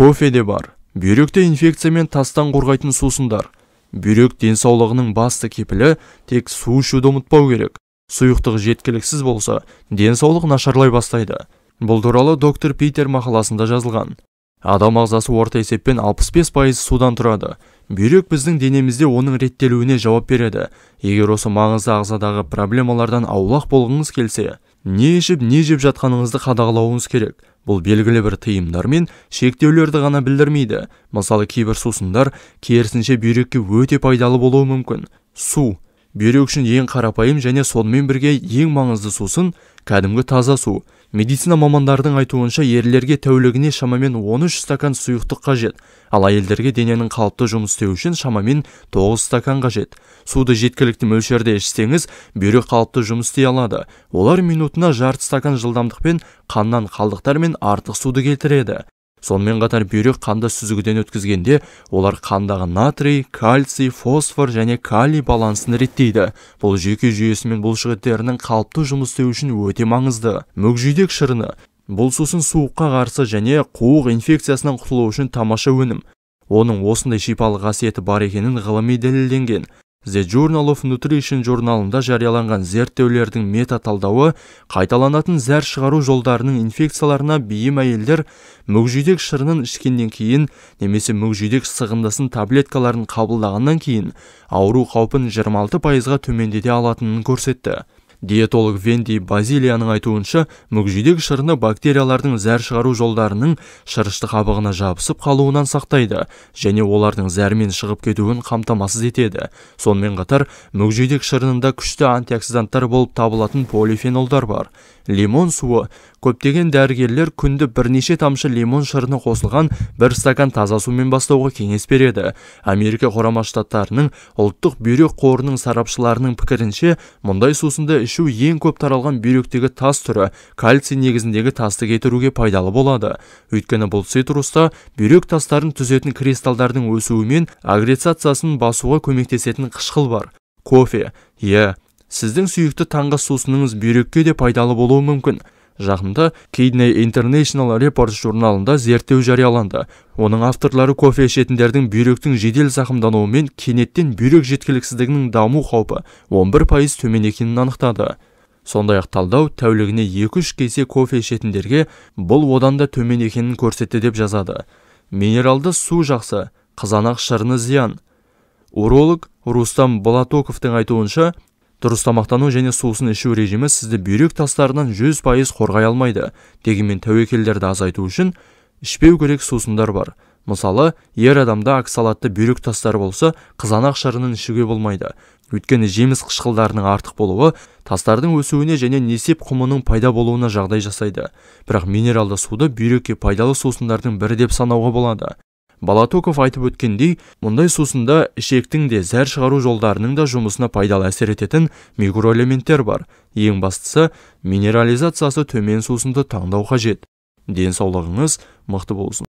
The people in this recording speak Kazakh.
кофеде бар бүйректі инфекция мен тастан қорғайтын сусындар бүйрек денсаулығының басты кепілі тек су ішуді ұмытпау керек сұйықтық жеткіліксіз болса денсаулық нашарлай бастайды бұл туралы доктор питер мақаласында жазылған адам ағзасы орта есеппен 65% судан тұрады бүйрек біздің денемізде оның реттелуіне жауап береді егер осы маңызды ағзадағы проблемалардан аулақ болғыңыз келсе не ішіп не жеп жатқаныңызды қадағалауыңыз керек бұл белгілі бір тыйымдар мен шектеулерді ғана білдірмейді мысалы кейбір сусындар керісінше бүйрекке өте пайдалы болуы мүмкін су бүйрек үшін ең қарапайым және сонымен бірге ең маңызды сусын кәдімгі таза су медицина мамандардың айтуынша ерлерге тәулігіне шамамен 13 стакан сұйықтық қажет ал әйелдерге дененің қалыпты жұмыс істеуі үшін шамамен 9 стакан қажет суды жеткілікті мөлшерде ішсеңіз бүйрек қалыпты жұмыс істей алады олар минутына жарты стакан жылдамдықпен қаннан қалдықтар мен артық суды келтіреді сонымен қатар бүйрек қанды сүзгіден өткізгенде олар қандағы натрий кальций фосфор және калий балансын реттейді бұл жүйке жүйесі мен бұлшықеттерінің қалыпты жұмыс істеуі үшін өте маңызды мүкжүйдек шырыны бұл сусын суыққа қарсы және қуық инфекциясынан құтылу үшін тамаша өнім оның осындай шипалық қасиеті бар екенін ғылыми дәлелденген The Journal of Nutrition журналында жарияланған зерттеулердің мета талдауы қайталанатын зәр шығару жолдарының инфекцияларына бейім әйелдер мүгжүйдек шырынын ішкеннен кейін немесе мүгжүйдек сығындасын таблеткаларын қабылдағаннан кейін ауру қаупін 26 пайызға төмендете алатынын көрсетті диетолог венди базилияның айтуынша мүкжидек шырыны бактериялардың зәр шығару жолдарының шырышты қабығына жабысып қалуынан сақтайды және олардың зәрмен шығып кетуін қамтамасыз етеді сонымен қатар мүкжидек шырынында күшті антиоксиданттар болып табылатын полифенолдар бар лимон суы көптеген дәрігерлер күнді бірнеше тамшы лимон шырыны қосылған бір стакан таза сумен бастауға кеңес береді америка құрама штаттарының ұлттық бүйрек қорының сарапшыларының пікірінше мұндай сусынды ішу ең көп таралған бүйректегі тас түрі кальций негізіндегі тасты кетіруге пайдалы болады өйткені бұл цитруста бүйрек тастарын түзетін кристалдардың өсуі мен агрессациясын басуға көмектесетін қышқыл бар кофе иә сіздің сүйікті таңғы сусыныңыз бүйрекке де пайдалы болуы мүмкін Жақында Kidney International Reports журналында зерттеу жарияланды. Оның авторлары кофе ішетіндердің бүйректің жедел зақымдануымен кенеттен бүйрек жеткіліксіздігінің даму қаупі 11% төмен екенін анықтады. Сондай-ақ талдау тәулігіне 2-3 кесе кофе ішетіндерге бұл одан да төмен екенін көрсетті деп жазады. Минералды су жақсы, қызанақ шырыны зиян. Уролог Рустам Болатоковтың айтуынша, дұрыс тамақтану және сусын ішу режимі сізді бүйрек тастарынан 100% қорғай алмайды дегенмен тәуекелдерді азайту үшін ішпеу керек сусындар бар мысалы ер адамда оксалатты бүйрек тастары болса қызанақ шырынын ішуге болмайды өйткені жеміс қышқылдарының артық болуы тастардың өсуіне және несеп құмының пайда болуына жағдай жасайды бірақ минералды суды бүйрекке пайдалы сусындардың бірі деп санауға болады балатоков айтып өткендей мұндай сусында ішектің де зәр шығару жолдарының да жұмысына пайдалы әсер ететін микроэлементтер бар ең бастысы минерализациясы төмен сусынды таңдау қажет денсаулығыңыз мықты болсын